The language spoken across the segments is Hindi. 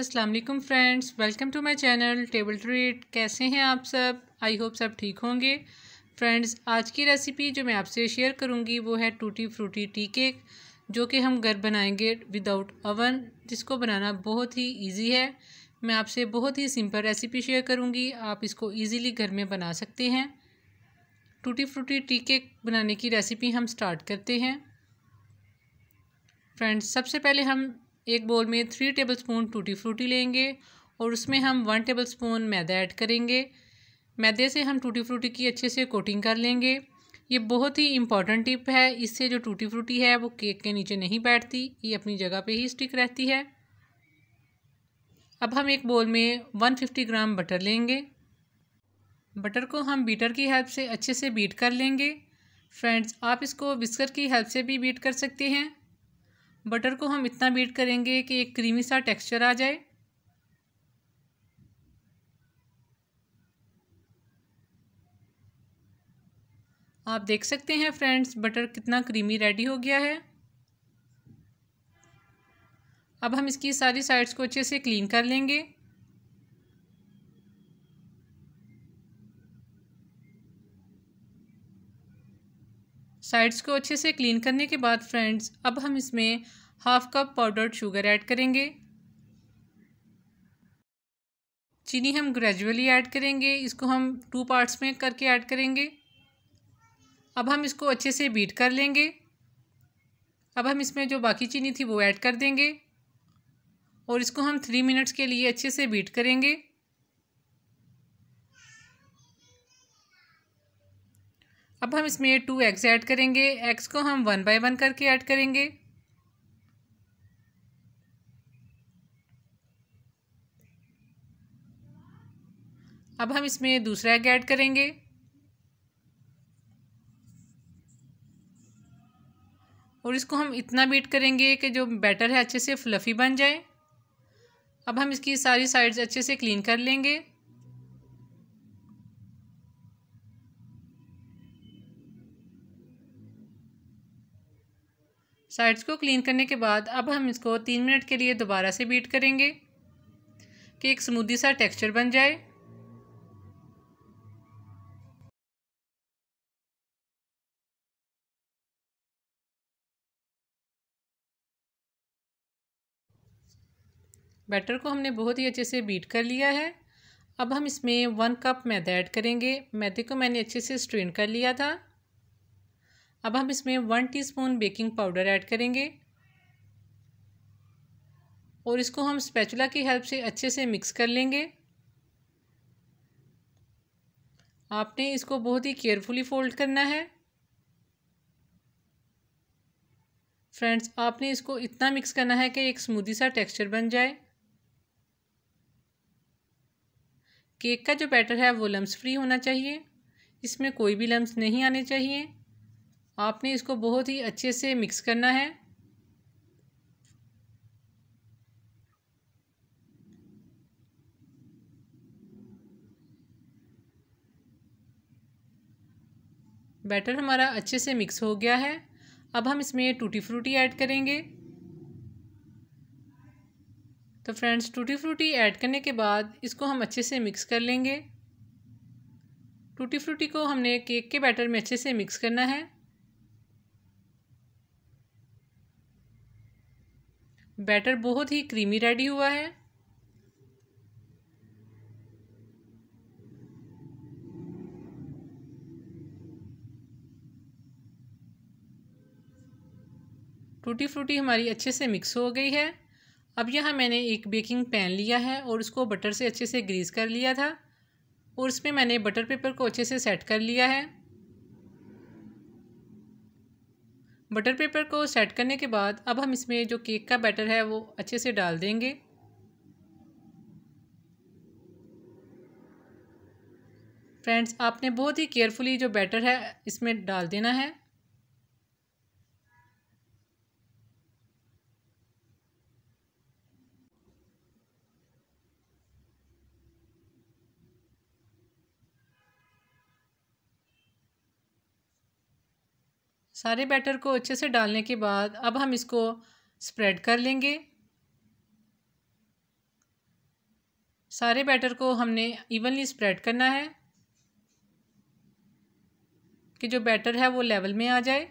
अस्सलाम वालेकुम friends welcome to my channel table treat कैसे हैं आप सब आई होप सब ठीक होंगे फ्रेंड्स आज की रेसिपी जो मैं आपसे शेयर करूंगी वो है टूटी फ्रूटी टी केक जो कि हम घर बनाएंगे विदाउट अवन जिसको बनाना बहुत ही इजी है मैं आपसे बहुत ही सिंपल रेसिपी शेयर करूंगी आप इसको इजीली घर में बना सकते हैं टूटी फ्रूटी टी केक बनाने की रेसिपी हम स्टार्ट करते हैं फ्रेंड्स सबसे पहले हम एक बोल में three tablespoon tutti frutti लेंगे और उसमें हम वन टेबल स्पून मैदा ऐड करेंगे मैदे से हम टूटी फ्रूटी की अच्छे से कोटिंग कर लेंगे ये बहुत ही इंपॉर्टेंट टिप है इससे जो टूटी फ्रूटी है वो केक के नीचे नहीं बैठती ये अपनी जगह पे ही स्टिक रहती है अब हम एक बोल में 150 ग्राम बटर लेंगे बटर को हम बीटर की हेल्प से अच्छे से बीट कर लेंगे फ्रेंड्स आप इसको बिस्कर की हेल्प से भी बीट कर सकते हैं बटर को हम इतना बीट करेंगे कि एक क्रीमी सा टेक्सचर आ जाए आप देख सकते हैं फ्रेंड्स बटर कितना क्रीमी रेडी हो गया है अब हम इसकी सारी साइड्स को अच्छे से क्लीन कर लेंगे साइड्स को अच्छे से क्लीन करने के बाद फ्रेंड्स अब हम इसमें half cup powdered sugar add करेंगे चीनी हम ग्रेजुअली ऐड करेंगे इसको हम टू पार्ट्स में करके ऐड करेंगे अब हम इसको अच्छे से बीट कर लेंगे अब हम इसमें जो बाकी चीनी थी वो ऐड कर देंगे और इसको हम थ्री मिनट्स के लिए अच्छे से बीट करेंगे अब हम इसमें टू एक्स ऐड करेंगे एक्स को हम वन बाय वन करके ऐड करेंगे अब हम इसमें दूसरा एग ऐड करेंगे और इसको हम इतना बीट करेंगे कि जो बैटर है अच्छे से फ्लफ़ी बन जाए अब हम इसकी सारी साइड्स अच्छे से क्लीन कर लेंगे साइड्स को क्लीन करने के बाद अब हम इसको तीन मिनट के लिए दोबारा से बीट करेंगे कि एक स्मूदी सा टेक्सचर बन जाए बैटर को हमने बहुत ही अच्छे से बीट कर लिया है अब हम इसमें वन कप मैदा ऐड करेंगे मैदे को मैंने अच्छे से स्ट्रेन कर लिया था अब हम इसमें one teaspoon baking powder add करेंगे और इसको हम स्पैचुला की हेल्प से अच्छे से मिक्स कर लेंगे आपने इसको बहुत ही केयरफुली फोल्ड करना है फ्रेंड्स आपने इसको इतना मिक्स करना है कि एक स्मूदी सा टेक्सचर बन जाए केक का जो बैटर है वो लम्स फ्री होना चाहिए इसमें कोई भी लम्स नहीं आने चाहिए आपने इसको बहुत ही अच्छे से मिक्स करना है बैटर हमारा अच्छे से मिक्स हो गया है अब हम इसमें टूटी फ्रूटी ऐड करेंगे तो फ्रेंड्स टूटी फ्रूटी ऐड करने के बाद इसको हम अच्छे से मिक्स कर लेंगे टूटी फ्रूटी को हमने केक के बैटर में अच्छे से मिक्स करना है बैटर बहुत ही क्रीमी रेडी हुआ है टूटी फ्रूटी हमारी अच्छे से मिक्स हो गई है अब यहाँ मैंने एक बेकिंग पैन लिया है और उसको बटर से अच्छे से ग्रीस कर लिया था और उसमें मैंने बटर पेपर को अच्छे से सेट कर लिया है बटर पेपर को सेट करने के बाद अब हम इसमें जो केक का बैटर है वो अच्छे से डाल देंगे फ्रेंड्स आपने बहुत ही केयरफुली जो बैटर है इसमें डाल देना है सारे बैटर को अच्छे से डालने के बाद अब हम इसको स्प्रेड कर लेंगे सारे बैटर को हमने इवनली स्प्रेड करना है कि जो बैटर है वो लेवल में आ जाए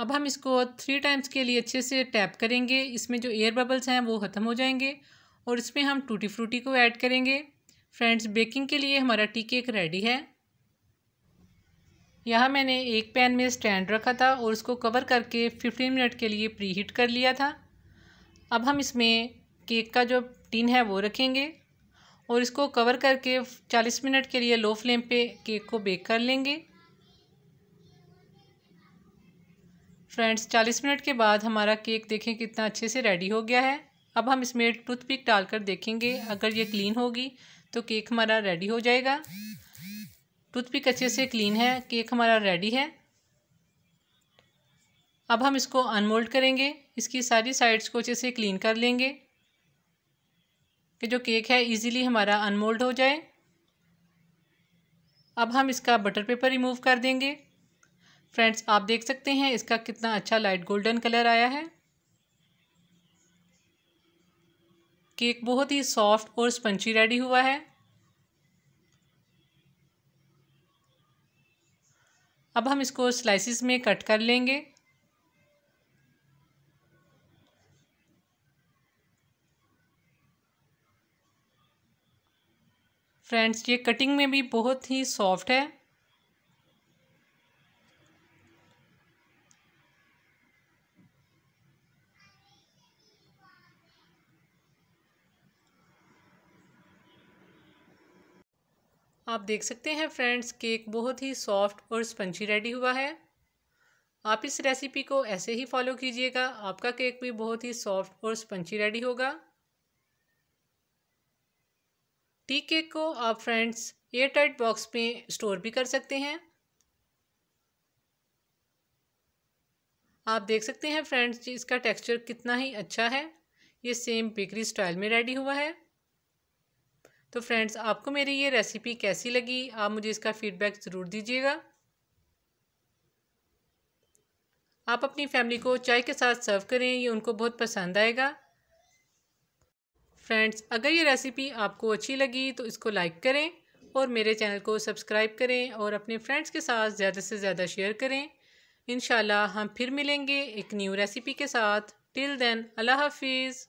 अब हम इसको थ्री टाइम्स के लिए अच्छे से टैप करेंगे इसमें जो एयर बबल्स हैं वो ख़त्म हो जाएंगे और इसमें हम टूटी फ्रूटी को ऐड करेंगे फ्रेंड्स बेकिंग के लिए हमारा टी केक रेडी है यहाँ मैंने एक पैन में स्टैंड रखा था और उसको कवर करके 15 मिनट के लिए प्री हीट कर लिया था अब हम इसमें केक का जो टिन है वो रखेंगे और इसको कवर करके 40 मिनट के लिए लो फ्लेम पे केक को बेक कर लेंगे फ्रेंड्स 40 मिनट के बाद हमारा केक देखें कितना अच्छे से रेडी हो गया है अब हम इसमें टूथपिक डालकर देखेंगे अगर ये क्लीन होगी तो केक हमारा रेडी हो जाएगा टूथपिक अच्छे से क्लीन है केक हमारा रेडी है अब हम इसको अनमोल्ड करेंगे इसकी सारी साइड्स को अच्छे से क्लीन कर लेंगे कि जो केक है इजीली हमारा अनमोल्ड हो जाए अब हम इसका बटर पेपर रिमूव कर देंगे फ्रेंड्स आप देख सकते हैं इसका कितना अच्छा लाइट गोल्डन कलर आया है केक बहुत ही सॉफ्ट और स्पंची रेडी हुआ है अब हम इसको स्लाइसिस में कट कर लेंगे फ्रेंड्स ये कटिंग में भी बहुत ही सॉफ्ट है आप देख सकते हैं फ्रेंड्स केक बहुत ही सॉफ्ट और स्पंची रेडी हुआ है आप इस रेसिपी को ऐसे ही फॉलो कीजिएगा आपका केक भी बहुत ही सॉफ्ट और स्पंची रेडी होगा टी केक को आप फ्रेंड्स एयर टाइट बॉक्स में स्टोर भी कर सकते हैं आप देख सकते हैं फ्रेंड्स इसका टेक्सचर कितना ही अच्छा है ये सेम बेकरी स्टाइल में रेडी हुआ है तो फ्रेंड्स आपको मेरी ये रेसिपी कैसी लगी आप मुझे इसका फीडबैक ज़रूर दीजिएगा आप अपनी फैमिली को चाय के साथ सर्व करें ये उनको बहुत पसंद आएगा फ्रेंड्स अगर ये रेसिपी आपको अच्छी लगी तो इसको लाइक करें और मेरे चैनल को सब्सक्राइब करें और अपने फ्रेंड्स के साथ ज़्यादा से ज़्यादा शेयर करें इन हम फिर मिलेंगे एक न्यू रेसिपी के साथ टिल देन अल्लाह हाफिज़